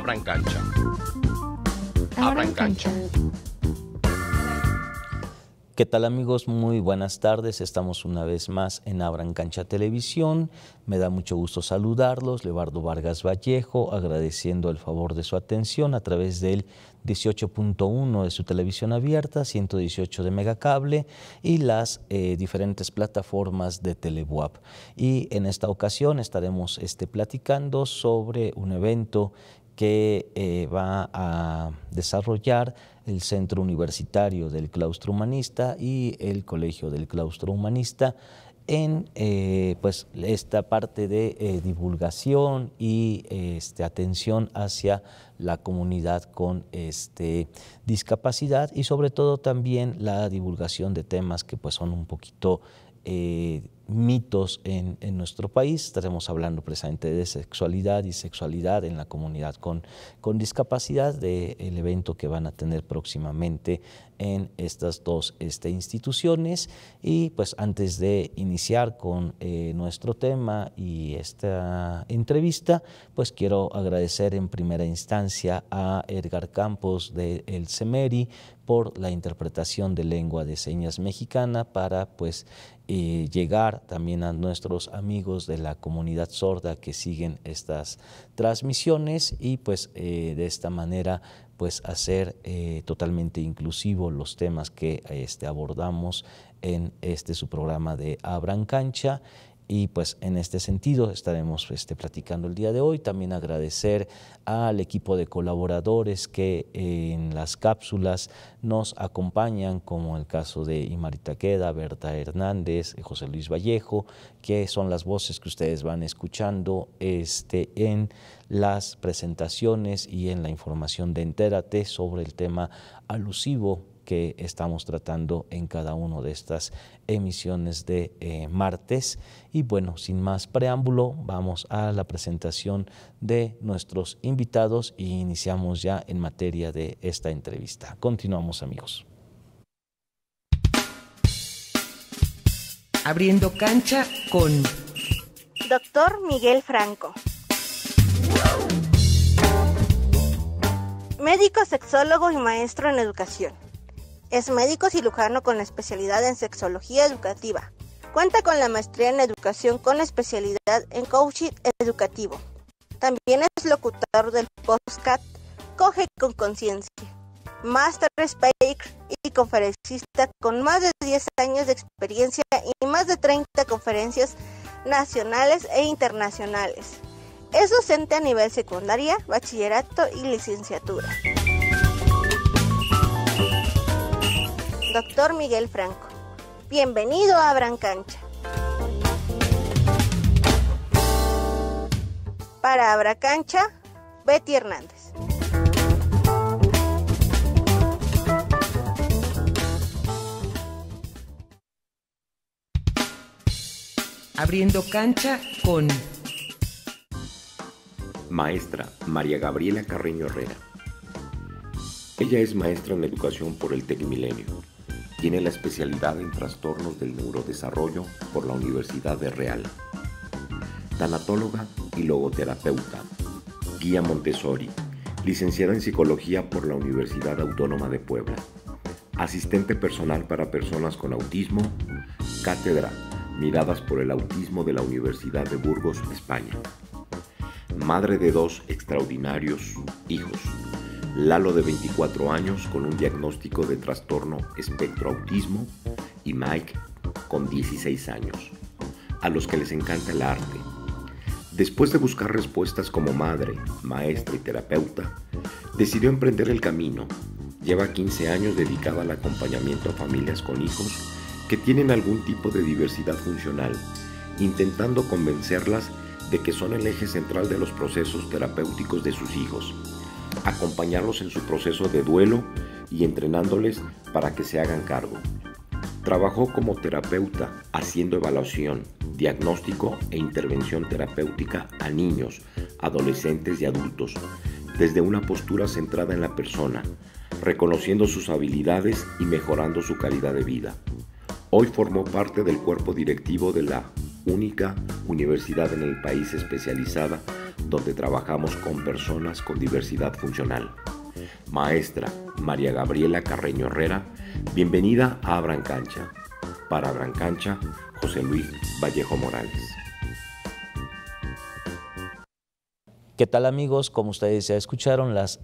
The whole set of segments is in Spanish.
Abran cancha. Abran cancha. ¿Qué tal amigos? Muy buenas tardes. Estamos una vez más en Abran Cancha Televisión. Me da mucho gusto saludarlos. Levardo Vargas Vallejo, agradeciendo el favor de su atención a través del 18.1 de su televisión abierta, 118 de Megacable y las eh, diferentes plataformas de Telewap. Y en esta ocasión estaremos este, platicando sobre un evento que eh, va a desarrollar el Centro Universitario del Claustro Humanista y el Colegio del Claustro Humanista en eh, pues, esta parte de eh, divulgación y este, atención hacia la comunidad con este, discapacidad y sobre todo también la divulgación de temas que pues, son un poquito... Eh, mitos en, nuestro país. Estaremos hablando precisamente de sexualidad y sexualidad en la comunidad con, con discapacidad, del evento que van a tener próximamente en estas dos este, instituciones. Y pues antes de iniciar con eh, nuestro tema y esta entrevista, pues quiero agradecer en primera instancia a Edgar Campos de El CEMERI por la interpretación de lengua de señas mexicana para pues eh, llegar también a nuestros amigos de la comunidad sorda que siguen estas transmisiones y pues eh, de esta manera pues hacer eh, totalmente inclusivo los temas que este, abordamos en este su programa de Abran Cancha y pues en este sentido estaremos este, platicando el día de hoy. También agradecer al equipo de colaboradores que eh, en las cápsulas nos acompañan, como el caso de Imarita Queda, Berta Hernández, José Luis Vallejo, que son las voces que ustedes van escuchando este, en las presentaciones y en la información de Entérate sobre el tema alusivo que estamos tratando en cada una de estas emisiones de eh, martes. Y bueno, sin más preámbulo, vamos a la presentación de nuestros invitados y e iniciamos ya en materia de esta entrevista. Continuamos amigos. Abriendo cancha con Doctor Miguel Franco. Médico sexólogo y maestro en educación es médico cirujano con especialidad en sexología educativa. Cuenta con la maestría en educación con especialidad en coaching educativo. También es locutor del podcast Coge con Conciencia, Master Speaker y conferencista con más de 10 años de experiencia y más de 30 conferencias nacionales e internacionales. Es docente a nivel secundaria, bachillerato y licenciatura. doctor Miguel Franco. Bienvenido a Cancha. Para Cancha Betty Hernández. Abriendo cancha con Maestra María Gabriela Carreño Herrera. Ella es maestra en educación por el Tecmilenio tiene la especialidad en trastornos del neurodesarrollo por la Universidad de Real. Tanatóloga y logoterapeuta. Guía Montessori. Licenciada en Psicología por la Universidad Autónoma de Puebla. Asistente personal para personas con autismo. Cátedra. Miradas por el autismo de la Universidad de Burgos, España. Madre de dos extraordinarios hijos Lalo de 24 años con un diagnóstico de trastorno espectroautismo y Mike con 16 años, a los que les encanta el arte. Después de buscar respuestas como madre, maestra y terapeuta, decidió emprender el camino. Lleva 15 años dedicada al acompañamiento a familias con hijos que tienen algún tipo de diversidad funcional, intentando convencerlas de que son el eje central de los procesos terapéuticos de sus hijos acompañarlos en su proceso de duelo y entrenándoles para que se hagan cargo. Trabajó como terapeuta haciendo evaluación, diagnóstico e intervención terapéutica a niños, adolescentes y adultos, desde una postura centrada en la persona, reconociendo sus habilidades y mejorando su calidad de vida. Hoy formó parte del cuerpo directivo de la única universidad en el país especializada donde trabajamos con personas con diversidad funcional. Maestra María Gabriela Carreño Herrera, bienvenida a Abran Cancha. Para Abran Cancha, José Luis Vallejo Morales. ¿Qué tal amigos? Como ustedes ya escucharon las,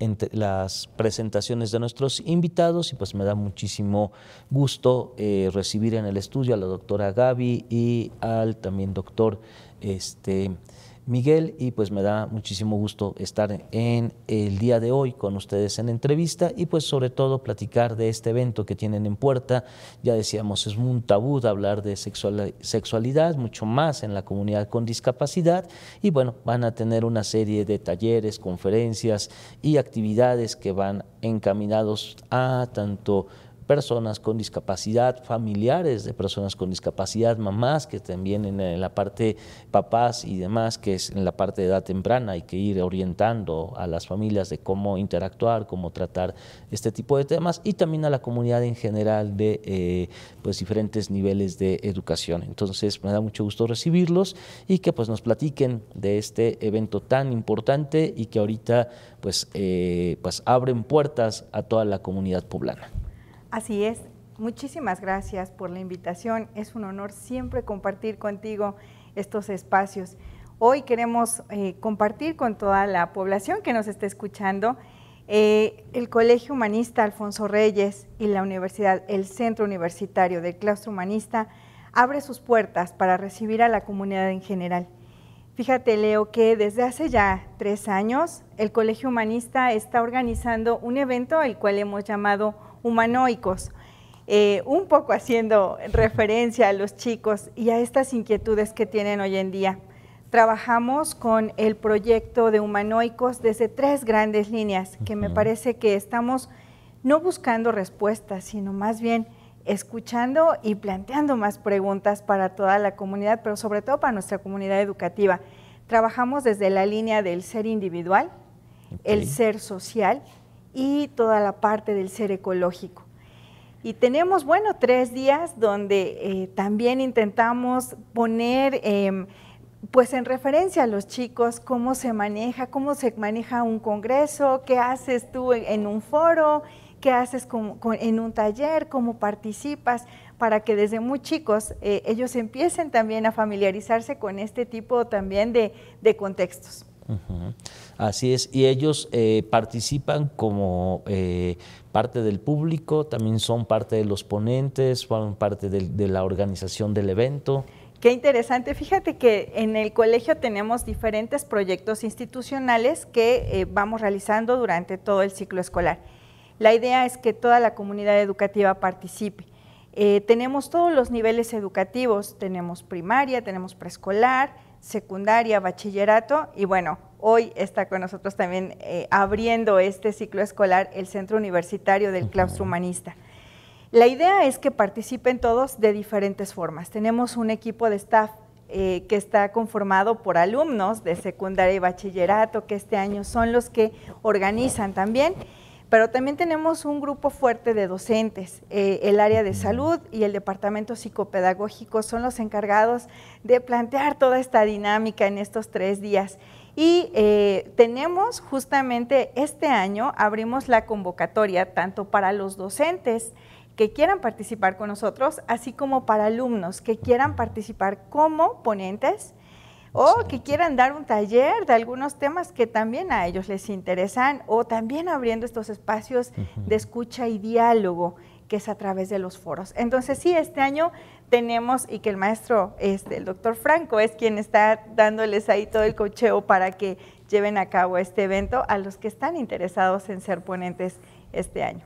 presentaciones de nuestros invitados y pues me da muchísimo gusto eh, recibir en el estudio a la doctora Gaby y al también doctor este, Miguel y pues me da muchísimo gusto estar en el día de hoy con ustedes en entrevista y pues sobre todo platicar de este evento que tienen en puerta. Ya decíamos, es un tabú hablar de sexualidad, mucho más en la comunidad con discapacidad y bueno, van a tener una serie de talleres, conferencias y actividades que van encaminados a tanto personas con discapacidad, familiares de personas con discapacidad, mamás que también en la parte papás y demás, que es en la parte de edad temprana, hay que ir orientando a las familias de cómo interactuar, cómo tratar este tipo de temas y también a la comunidad en general de eh, pues diferentes niveles de educación. Entonces me da mucho gusto recibirlos y que pues nos platiquen de este evento tan importante y que ahorita pues, eh, pues abren puertas a toda la comunidad poblana. Así es. Muchísimas gracias por la invitación. Es un honor siempre compartir contigo estos espacios. Hoy queremos eh, compartir con toda la población que nos está escuchando eh, el Colegio Humanista Alfonso Reyes y la Universidad, el Centro Universitario del Claustro Humanista, abre sus puertas para recibir a la comunidad en general. Fíjate, Leo, que desde hace ya tres años el Colegio Humanista está organizando un evento al cual hemos llamado humanoicos, eh, un poco haciendo referencia a los chicos y a estas inquietudes que tienen hoy en día. Trabajamos con el proyecto de humanoicos desde tres grandes líneas, que me parece que estamos no buscando respuestas, sino más bien escuchando y planteando más preguntas para toda la comunidad, pero sobre todo para nuestra comunidad educativa. Trabajamos desde la línea del ser individual, el ser social, y toda la parte del ser ecológico. Y tenemos, bueno, tres días donde eh, también intentamos poner, em, pues en referencia a los chicos, cómo se maneja, cómo se maneja un congreso, qué haces tú en un foro, qué haces en un taller, cómo participas, para que desde muy chicos eh, ellos empiecen también a familiarizarse con este tipo también de contextos. Así es, y ellos eh, participan como eh, parte del público, también son parte de los ponentes, son parte de, la organización del evento. Qué interesante, fíjate que en el colegio tenemos diferentes proyectos institucionales que eh, vamos realizando durante todo el ciclo escolar. La idea es que toda la comunidad educativa participe. tenemos todos los niveles educativos, tenemos primaria, tenemos preescolar, secundaria, bachillerato y bueno, hoy está con nosotros también eh, abriendo este ciclo escolar el Centro Universitario del Claustro Humanista. La idea es que participen todos de diferentes formas. Tenemos un equipo de staff eh, que está conformado por alumnos de secundaria y bachillerato, que este año son los que organizan también pero también tenemos un grupo fuerte de docentes. Eh, el área de salud y el departamento psicopedagógico son los encargados de plantear toda esta dinámica en estos tres días. Y eh, tenemos justamente este año, abrimos la convocatoria tanto para los docentes que quieran participar con nosotros, así como para alumnos que quieran participar como ponentes o que quieran dar un taller de algunos temas que también a ellos les interesan o también abriendo estos espacios de escucha y diálogo que es a través de los foros. Entonces sí, este año tenemos y que el maestro, este, el doctor Franco, es quien está dándoles ahí todo el cocheo para que lleven a cabo este evento a los que están interesados en ser ponentes este año.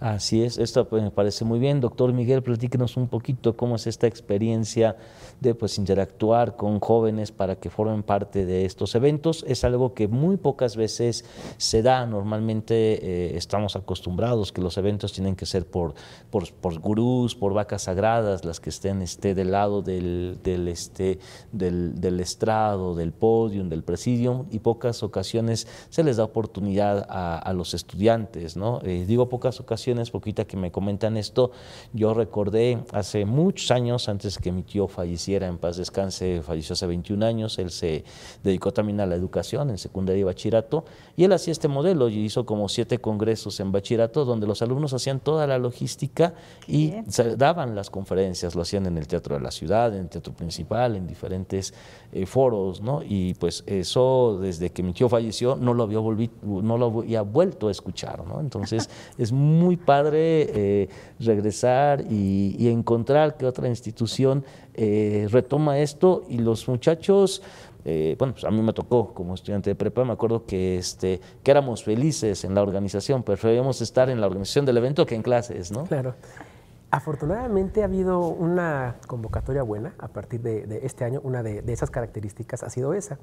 Así es, esto pues, me parece muy bien. Doctor Miguel, platíquenos un poquito cómo es esta experiencia de pues interactuar con jóvenes para que formen parte de estos eventos. Es algo que muy pocas veces se da. Normalmente eh, estamos acostumbrados que los eventos tienen que ser por, por, gurús, por vacas sagradas, las que estén este, del lado del, este, del, estrado, del podium, del presidium, y pocas ocasiones se les da oportunidad a, los estudiantes, ¿no? Eh, digo pocas ocasiones es poquita que me comentan esto, yo recordé hace muchos años, antes que mi tío falleciera, en paz descanse, falleció hace 21 años, él se dedicó también a la educación en secundaria y bachillerato, y él hacía este modelo y hizo como siete congresos en bachillerato donde los alumnos hacían toda la logística y se daban las conferencias, lo hacían en el Teatro de la Ciudad, en el Teatro Principal, en diferentes eh, foros, ¿no? Y pues eso, desde que mi tío falleció, no lo había, no lo había vuelto a escuchar, ¿no? Entonces es muy padre eh, regresar y, encontrar que otra institución eh, retoma esto y los muchachos... Eh, bueno, pues a mí me tocó como estudiante de prepa, me acuerdo que, este, que éramos felices en la organización, preferíamos estar en la organización del evento que en clases, ¿no? Claro. Afortunadamente ha habido una convocatoria buena a partir de, este año, una de, esas características ha sido esa.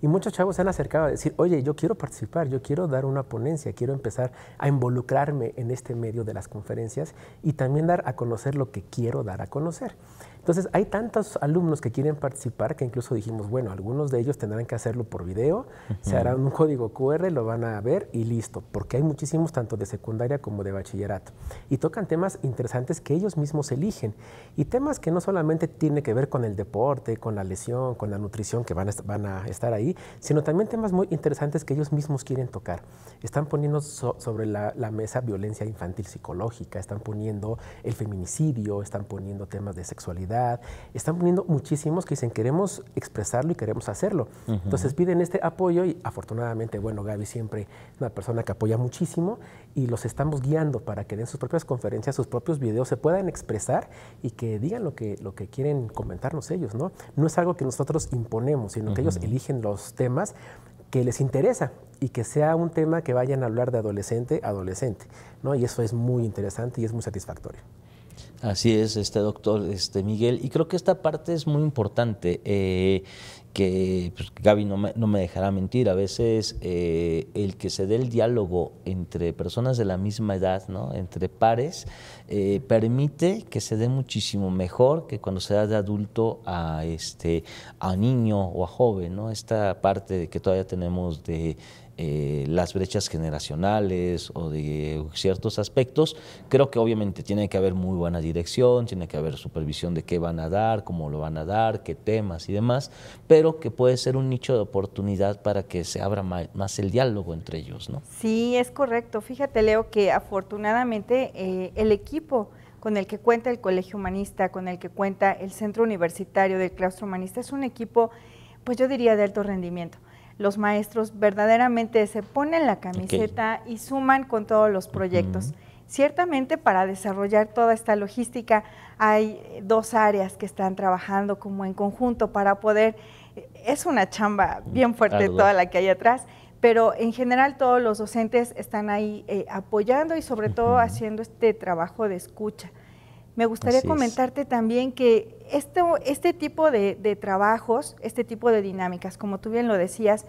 Y muchos chavos se han acercado a decir, oye, yo quiero participar, yo quiero dar una ponencia, quiero empezar a involucrarme en este medio de las conferencias y también dar a conocer lo que quiero dar a conocer. Entonces, hay tantos alumnos que quieren participar que incluso dijimos, bueno, algunos de ellos tendrán que hacerlo por video, se harán un código QR, lo van a ver y listo, porque hay muchísimos tanto de secundaria como de bachillerato. Y tocan temas interesantes que ellos mismos eligen y temas que no solamente tienen que ver con el deporte, con la lesión, con la nutrición que van a, van a estar ahí, sino también temas muy interesantes que ellos mismos quieren tocar. Están poniendo sobre la mesa violencia infantil psicológica, están poniendo el feminicidio, están poniendo temas de sexualidad están poniendo muchísimos que dicen queremos expresarlo y queremos hacerlo. Entonces piden este apoyo y afortunadamente, bueno, Gaby siempre es una persona que apoya muchísimo y los estamos guiando para que den sus propias conferencias, sus propios videos, se puedan expresar y que digan lo que, lo que quieren comentarnos ellos, ¿no? No es algo que nosotros imponemos, sino que ellos eligen los temas que les interesa y que sea un tema que vayan a hablar de adolescente a adolescente, ¿no? Y eso es muy interesante y es muy satisfactorio. Así es, este doctor este Miguel. Y creo que esta parte es muy importante, eh, que pues, Gaby no me, no me, dejará mentir. A veces eh, el que se dé el diálogo entre personas de la misma edad, ¿no? entre pares, eh, permite que se dé muchísimo mejor que cuando se da de adulto a, este, a niño o a joven. ¿no? Esta parte que todavía tenemos de eh, las brechas generacionales o de ciertos aspectos. Creo que obviamente tiene que haber muy buena dirección, tiene que haber supervisión de qué van a dar, cómo lo van a dar, qué temas y demás, pero que puede ser un nicho de oportunidad para que se abra más el diálogo entre ellos. ¿no? Sí, es correcto. Fíjate, Leo, que afortunadamente eh, el equipo con el que cuenta el Colegio Humanista, con el que cuenta el Centro Universitario del Claustro Humanista, es un equipo, pues yo diría, de alto rendimiento los maestros verdaderamente se ponen la camiseta y suman con todos los proyectos. Ciertamente para desarrollar toda esta logística hay dos áreas que están trabajando como en conjunto para poder, eh, es una chamba bien fuerte toda la que hay atrás, pero en general todos los docentes están ahí eh, apoyando y sobre todo haciendo este trabajo de escucha. Me gustaría comentarte también que este tipo de, trabajos, este tipo de dinámicas, como tú bien lo decías,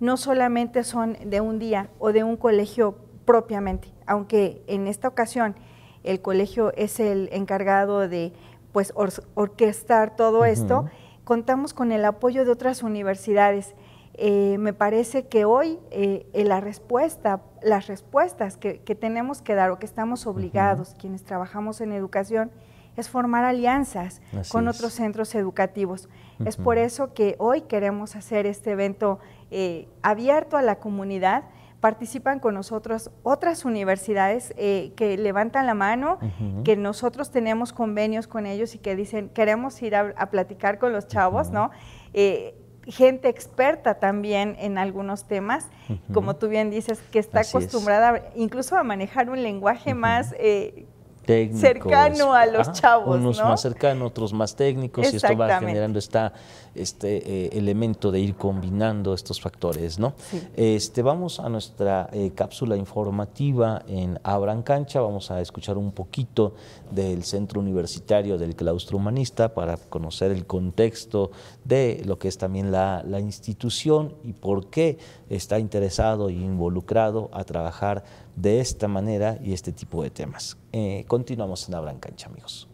no solamente son de un día o de un colegio propiamente, aunque en esta ocasión el colegio es el encargado de pues orquestar todo esto, contamos con el apoyo de otras universidades. Eh, me parece que hoy eh, eh, la respuesta las respuestas que, tenemos que dar o que estamos obligados, quienes trabajamos en educación, es formar alianzas con otros centros educativos. Es por eso que hoy queremos hacer este evento eh, abierto a la comunidad. Participan con nosotros otras universidades eh, que levantan la mano, que nosotros tenemos convenios con ellos y que dicen, queremos ir a, platicar con los chavos, ¿no? Eh, gente experta también en algunos temas, como tú bien dices, que está acostumbrada incluso a manejar un lenguaje más eh, Cercano a los chavos. Unos más cercanos, otros más técnicos, y esto va generando este eh, elemento de ir combinando estos factores. ¿no? Este, vamos a nuestra eh, cápsula informativa en Abran Cancha, vamos a escuchar un poquito del Centro Universitario del Claustro Humanista para conocer el contexto de lo que es también la, la institución y por qué está interesado e involucrado a trabajar de esta manera y este tipo de temas. Eh, continuamos en la Cancha, amigos.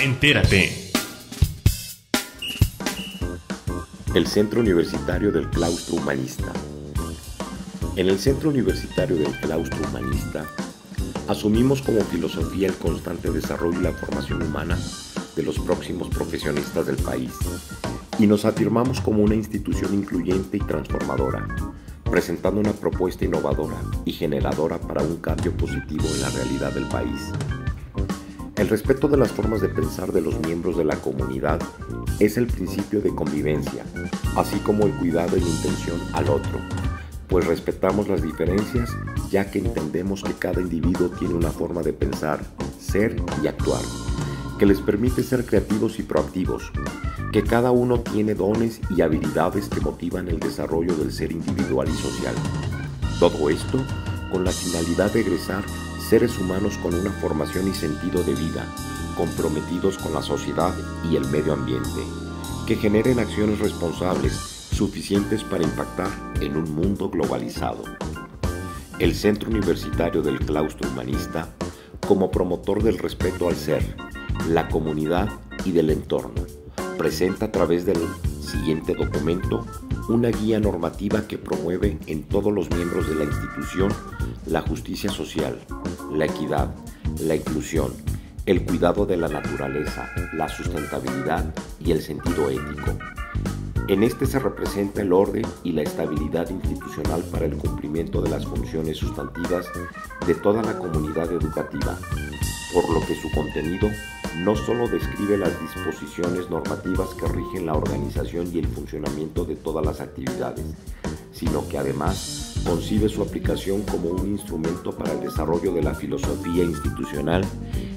Entérate. El Centro Universitario del Claustro Humanista. En el Centro Universitario del Claustro Humanista asumimos como filosofía el constante desarrollo y la formación humana de los próximos profesionistas del país y nos afirmamos como una institución incluyente y transformadora presentando una propuesta innovadora y generadora para un cambio positivo en la realidad del país. El respeto de las formas de pensar de los miembros de la comunidad es el principio de convivencia, así como el cuidado y la intención al otro, pues respetamos las diferencias ya que entendemos que cada individuo tiene una forma de pensar, ser y actuar, que les permite ser creativos y proactivos, que cada uno tiene dones y habilidades que motivan el desarrollo del ser individual y social. Todo esto con la finalidad de egresar seres humanos con una formación y sentido de vida, comprometidos con la sociedad y el medio ambiente, que generen acciones responsables suficientes para impactar en un mundo globalizado. El Centro Universitario del Claustro Humanista, como promotor del respeto al ser, la comunidad y del entorno presenta a través del siguiente documento una guía normativa que promueve en todos los miembros de la institución la justicia social, la equidad, la inclusión, el cuidado de la naturaleza, la sustentabilidad y el sentido ético. En este se representa el orden y la estabilidad institucional para el cumplimiento de las funciones sustantivas de toda la comunidad educativa, por lo que su contenido no solo describe las disposiciones normativas que rigen la organización y el funcionamiento de todas las actividades, sino que además concibe su aplicación como un instrumento para el desarrollo de la filosofía institucional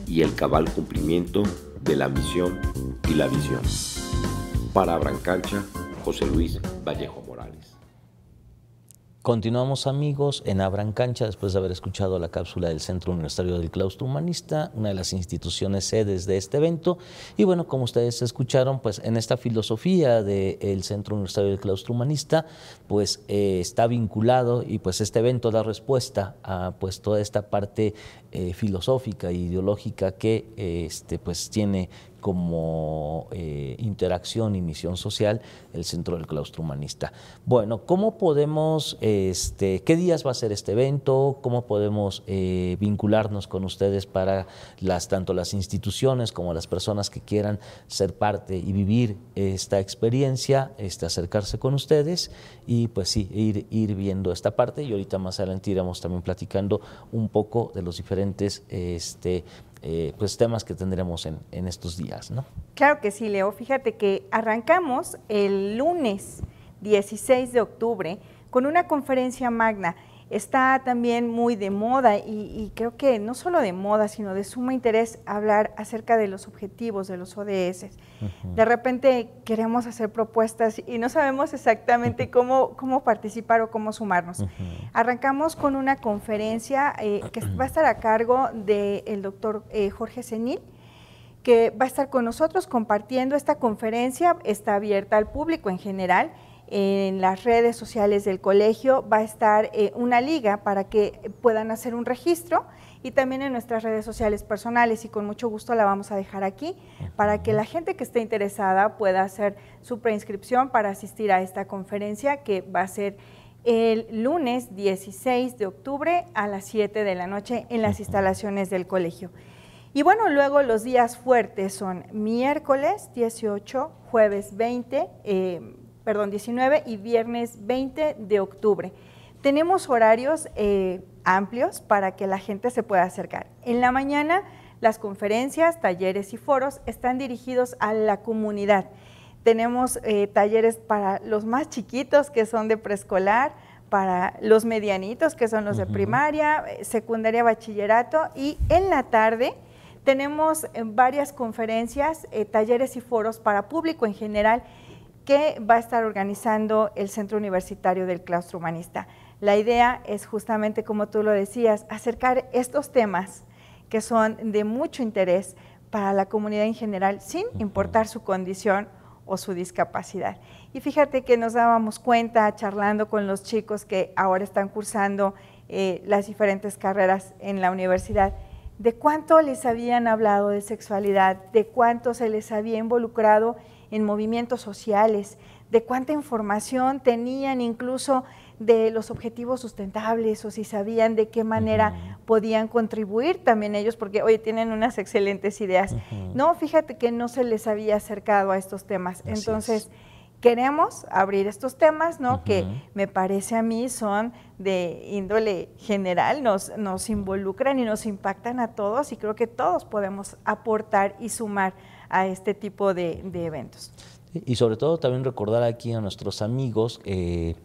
y el cabal cumplimiento de la misión y la visión. Para Brancancha, José Luis Vallejo. Continuamos amigos en Abran Cancha después de haber escuchado la cápsula del Centro Universitario del Claustro Humanista, una de las instituciones sedes de este evento. Y bueno, como ustedes escucharon, pues en esta filosofía del Centro Universitario del Claustro Humanista, pues eh, está vinculado y pues este evento da respuesta a pues toda esta parte eh, filosófica e ideológica que eh, este, pues tiene como eh, interacción y misión social el Centro del Claustro Humanista. Bueno, ¿cómo podemos, este, qué días va a ser este evento? ¿Cómo podemos eh, vincularnos con ustedes para las, tanto las instituciones como las personas que quieran ser parte y vivir esta experiencia, este, acercarse con ustedes y pues sí, ir, ir viendo esta parte y ahorita más adelante iremos también platicando un poco de los diferentes este, eh, pues temas que tendremos en, en, estos días, ¿no? Claro que sí, Leo. Fíjate que arrancamos el lunes 16 de octubre con una conferencia magna Está también muy de moda y, creo que no solo de moda, sino de sumo interés hablar acerca de los objetivos de los ODS. De repente queremos hacer propuestas y no sabemos exactamente cómo, participar o cómo sumarnos. Arrancamos con una conferencia eh, que va a estar a cargo del doctor eh, Jorge Senil que va a estar con nosotros compartiendo esta conferencia, está abierta al público en general en las redes sociales del colegio va a estar eh, una liga para que puedan hacer un registro y también en nuestras redes sociales personales y con mucho gusto la vamos a dejar aquí para que la gente que esté interesada pueda hacer su preinscripción para asistir a esta conferencia que va a ser el lunes 16 de octubre a las 7 de la noche en las instalaciones del colegio. Y bueno, luego los días fuertes son miércoles 18, jueves 20, perdón, 19 y viernes 20 de octubre. Tenemos horarios eh, amplios para que la gente se pueda acercar. En la mañana, las conferencias, talleres y foros están dirigidos a la comunidad. Tenemos eh, talleres para los más chiquitos, que son de preescolar, para los medianitos, que son los de primaria, eh, secundaria, bachillerato, y en la tarde tenemos varias conferencias, talleres y foros para público en general Qué va a estar organizando el Centro Universitario del Claustro Humanista. La idea es justamente, como tú lo decías, acercar estos temas que son de mucho interés para la comunidad en general, sin importar su condición o su discapacidad. Y fíjate que nos dábamos cuenta charlando con los chicos que ahora están cursando eh, las diferentes carreras en la universidad, de cuánto les habían hablado de sexualidad, de cuánto se les había involucrado en movimientos sociales, de cuánta información tenían incluso de los objetivos sustentables o si sabían de qué manera podían contribuir también ellos, porque oye, tienen unas excelentes ideas. No, fíjate que no se les había acercado a estos temas. Entonces, queremos abrir estos temas, ¿no? Que me parece a mí son de índole general, nos, nos involucran y nos impactan a todos y creo que todos podemos aportar y sumar a este tipo de, eventos. Y sobre todo también recordar aquí a nuestros amigos eh,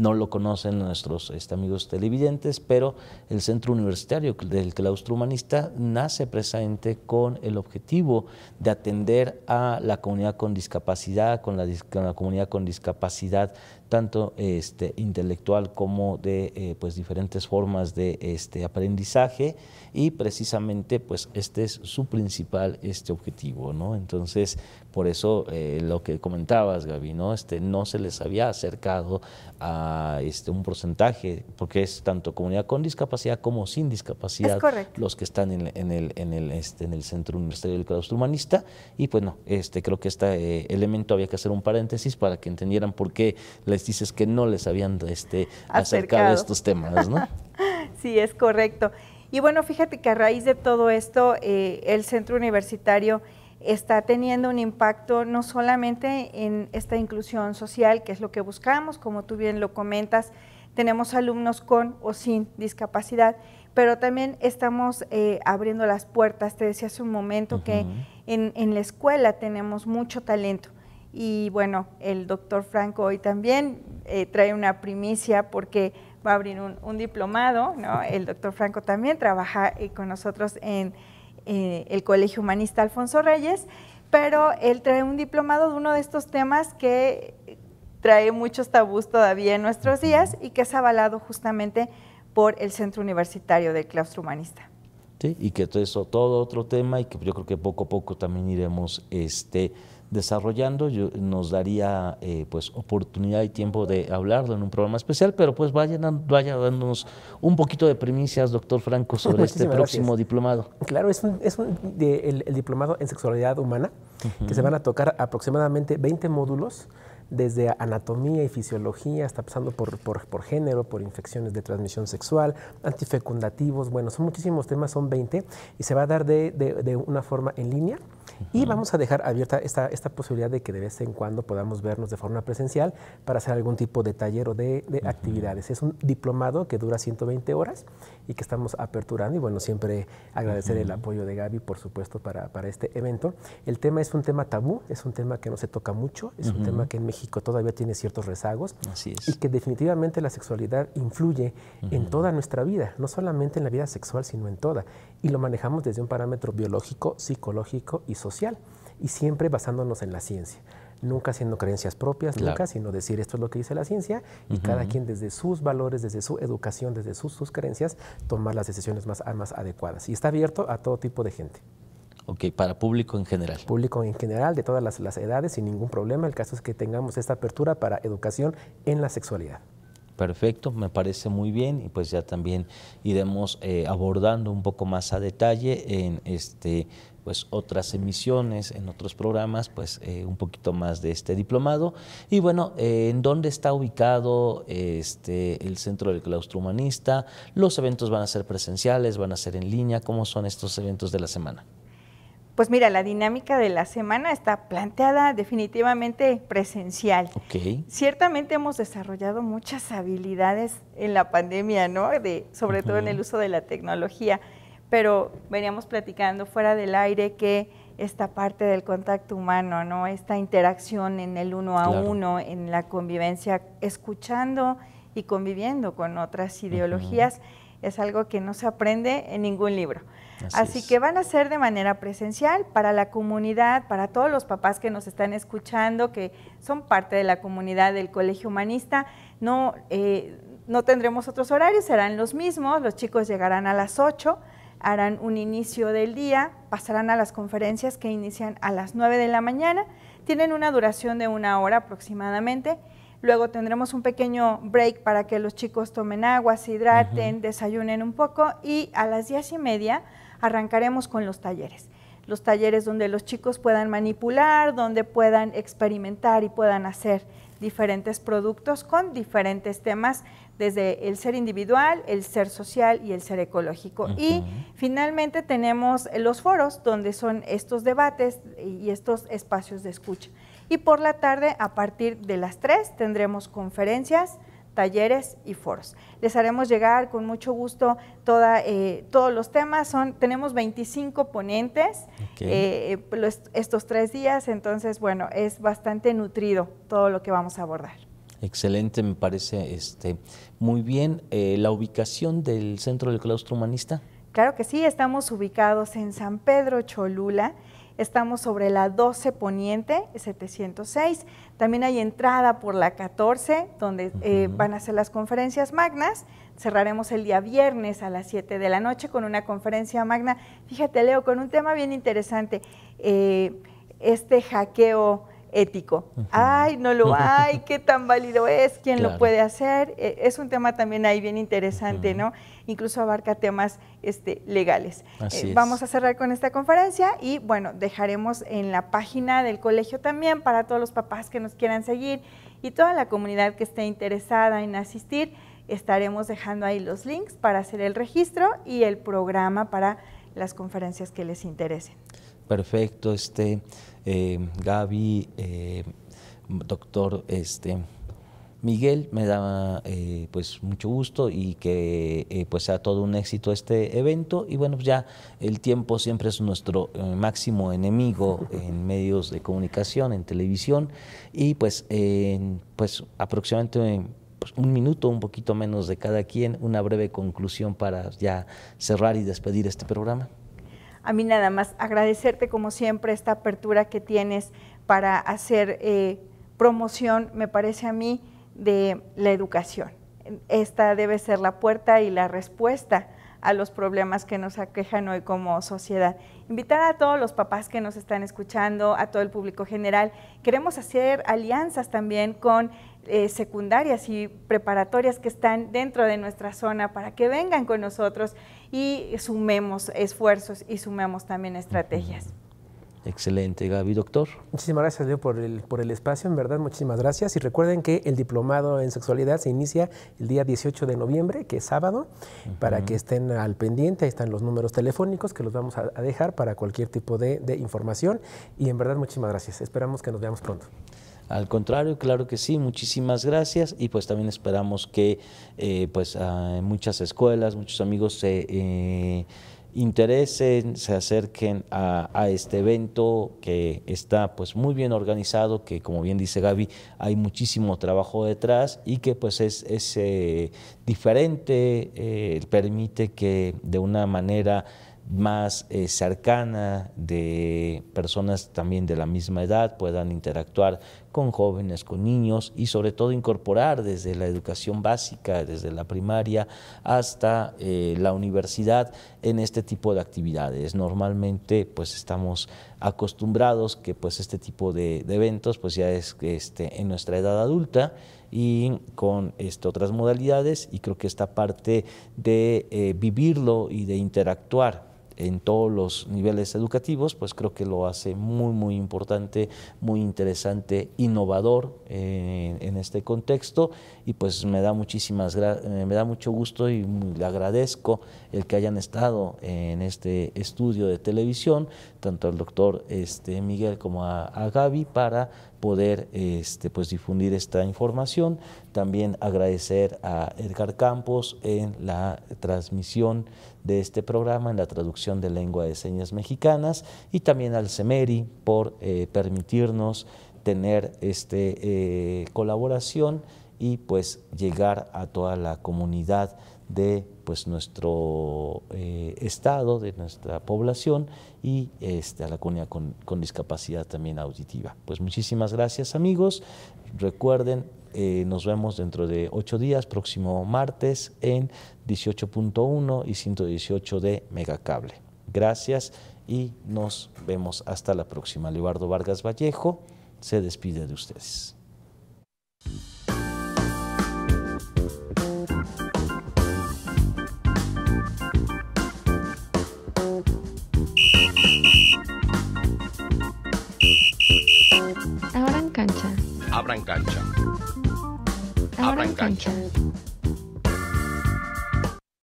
no lo conocen nuestros este, amigos televidentes, pero el Centro Universitario del Claustro Humanista nace precisamente con el objetivo de atender a la comunidad con discapacidad, con la, comunidad con discapacidad tanto este, intelectual como de eh, pues diferentes formas de este, aprendizaje y precisamente pues este es su principal este objetivo, ¿no? Entonces, por eso eh, lo que comentabas, Gaby, Este, no se les había acercado a este, un porcentaje, porque es tanto comunidad con discapacidad como sin discapacidad los que están en, el, en, el, este, en el Centro Universitario del Claustro Humanista. Y bueno, pues este, creo que este eh, elemento había que hacer un paréntesis para que entendieran por qué les dices que no les habían este, acercado, estos temas. ¿no? sí, es correcto. Y bueno, fíjate que a raíz de todo esto, eh, el Centro Universitario está teniendo un impacto no solamente en esta inclusión social, que es lo que buscamos, como tú bien lo comentas, tenemos alumnos con o sin discapacidad, pero también estamos eh, abriendo las puertas. Te decía hace un momento que en, la escuela tenemos mucho talento. Y bueno, el doctor Franco hoy también eh, trae una primicia porque va a abrir un, diplomado, ¿no? El doctor Franco también trabaja eh, con nosotros en eh, el Colegio Humanista Alfonso Reyes, pero él trae un diplomado de uno de estos temas que trae muchos tabús todavía en nuestros días y que es avalado justamente por el Centro Universitario del Claustro Humanista. Sí, y que todo eso, todo otro tema y que yo creo que poco a poco también iremos este, desarrollando, yo, nos daría eh, pues oportunidad y tiempo de hablarlo en un programa especial, pero pues vaya dándonos un poquito de primicias, doctor Franco, sobre este próximo diplomado. Claro, es, es el, diplomado en sexualidad humana, que se van a tocar aproximadamente 20 módulos, desde anatomía y fisiología, hasta pasando por, por, género, por infecciones de transmisión sexual, antifecundativos, bueno, son muchísimos temas, son 20, y se va a dar de, de, de una forma en línea y vamos a dejar abierta esta, esta posibilidad de que de vez en cuando podamos vernos de forma presencial para hacer algún tipo de taller o de, actividades. Es un diplomado que dura 120 horas y que estamos aperturando. Y bueno, siempre agradecer el apoyo de Gaby, por supuesto, para, para, este evento. El tema es un tema tabú, es un tema que no se toca mucho, es un tema que en México todavía tiene ciertos rezagos. Y que definitivamente la sexualidad influye en toda nuestra vida, no solamente en la vida sexual, sino en toda y lo manejamos desde un parámetro biológico, psicológico y social, y siempre basándonos en la ciencia. Nunca haciendo creencias propias, nunca, sino decir esto es lo que dice la ciencia y cada quien desde sus valores, desde su educación, desde sus, sus creencias, tomar las decisiones más, ah, más adecuadas. Y está abierto a todo tipo de gente. Ok, para público en general. Público en general, de todas las edades, sin ningún problema. El caso es que tengamos esta apertura para educación en la sexualidad. Perfecto, me parece muy bien y pues ya también iremos eh, abordando un poco más a detalle en este pues otras emisiones, en otros programas, pues eh, un poquito más de este diplomado. Y bueno, eh, en dónde está ubicado este, el Centro del Claustro Humanista, los eventos van a ser presenciales, van a ser en línea, ¿cómo son estos eventos de la semana? Pues mira, la dinámica de la semana está planteada definitivamente presencial. Ciertamente hemos desarrollado muchas habilidades en la pandemia, ¿no? De, sobre todo en el uso de la tecnología, pero veníamos platicando fuera del aire que esta parte del contacto humano, ¿no? Esta interacción en el uno a uno, en la convivencia, escuchando y conviviendo con otras ideologías, es algo que no se aprende en ningún libro. Así, que van a ser de manera presencial para la comunidad, para todos los papás que nos están escuchando, que son parte de la comunidad del Colegio Humanista. No, eh, tendremos otros horarios, serán los mismos. Los chicos llegarán a las 8, harán un inicio del día, pasarán a las conferencias que inician a las 9 de la mañana. Tienen una duración de una hora aproximadamente. Luego tendremos un pequeño break para que los chicos tomen agua, se hidraten, desayunen un poco y a las diez y media arrancaremos con los talleres. Los talleres donde los chicos puedan manipular, donde puedan experimentar y puedan hacer diferentes productos con diferentes temas, desde el ser individual, el ser social y el ser ecológico. Y finalmente tenemos los foros, donde son estos debates y estos espacios de escucha. Y por la tarde, a partir de las 3, tendremos conferencias, talleres y foros. Les haremos llegar con mucho gusto eh, todos los temas. Son, tenemos 25 ponentes eh, eh, estos tres días, entonces, bueno, es bastante nutrido todo lo que vamos a abordar. Excelente, me parece este, muy bien. ¿La ubicación del Centro del Claustro Humanista? Claro que sí, estamos ubicados en San Pedro Cholula, Estamos sobre la 12 Poniente, 706. También hay entrada por la 14, donde eh, van a ser las conferencias magnas. Cerraremos el día viernes a las 7 de la noche con una conferencia magna. Fíjate, Leo, con un tema bien interesante, eh, este hackeo ético. Ay, no lo hay, qué tan válido es, quién lo puede hacer. Eh, es un tema también ahí bien interesante, ¿no? incluso abarca temas este, legales. Eh, vamos a cerrar con esta conferencia y bueno, dejaremos en la página del colegio también para todos los papás que nos quieran seguir y toda la comunidad que esté interesada en asistir. Estaremos dejando ahí los links para hacer el registro y el programa para las conferencias que les interesen. Perfecto, este, eh, Gaby, eh, doctor, este, Miguel, me da eh, pues mucho gusto y que eh, pues sea todo un éxito este evento y bueno, ya el tiempo siempre es nuestro eh, máximo enemigo en medios de comunicación, en televisión y pues, pues aproximadamente pues, un minuto, un poquito menos de cada quien, una breve conclusión para ya cerrar y despedir este programa. A mí nada más agradecerte como siempre esta apertura que tienes para hacer promoción, me parece a mí, de la educación. Esta debe ser la puerta y la respuesta a los problemas que nos aquejan hoy como sociedad. Invitar a todos los papás que nos están escuchando, a todo el público general. Queremos hacer alianzas también con eh, secundarias y preparatorias que están dentro de nuestra zona para que vengan con nosotros y sumemos esfuerzos y sumemos también estrategias. Excelente, Gaby. Doctor. Muchísimas gracias, Leo, por el, por el espacio. En verdad, muchísimas gracias. Y recuerden que el diplomado en sexualidad se inicia el día 18 de noviembre, que es sábado, para que estén al pendiente. Ahí están los números telefónicos que los vamos a, dejar para cualquier tipo de, información. Y en verdad, muchísimas gracias. Esperamos que nos veamos pronto. Al contrario, claro que sí, muchísimas gracias y pues también esperamos que eh, pues, ah, muchas escuelas, muchos amigos se... Eh, interesen, se acerquen a, este evento que está pues muy bien organizado, que como bien dice Gaby, hay muchísimo trabajo detrás y que pues es, eh, diferente, eh, permite que de una manera más eh, cercana de personas también de la misma edad puedan interactuar con jóvenes, con niños y sobre todo incorporar desde la educación básica, desde la primaria hasta eh, la universidad en este tipo de actividades. Normalmente pues estamos acostumbrados que pues este tipo de, eventos pues ya es este, en nuestra edad adulta y con este, otras modalidades y creo que esta parte de eh, vivirlo y de interactuar en todos los niveles educativos, pues creo que lo hace muy, muy importante, muy interesante, innovador eh, en este contexto y pues me da muchísimas, eh, me da mucho gusto y le agradezco el que hayan estado en este estudio de televisión, tanto al doctor este, Miguel como a Gaby, para poder este, pues, difundir esta información. También agradecer a Edgar Campos en la transmisión de este programa, en la traducción de lengua de señas mexicanas y también al CEMERI por eh, permitirnos tener esta eh, colaboración y pues llegar a toda la comunidad de pues, nuestro eh, estado, de nuestra población y este, a la comunidad con, discapacidad también auditiva. Pues muchísimas gracias amigos. Recuerden, eh, nos vemos dentro de ocho días, próximo martes, en 18.1 y 118 de Megacable. Gracias y nos vemos hasta la próxima. Leobardo Vargas Vallejo se despide de ustedes. en cancha. Abra en cancha.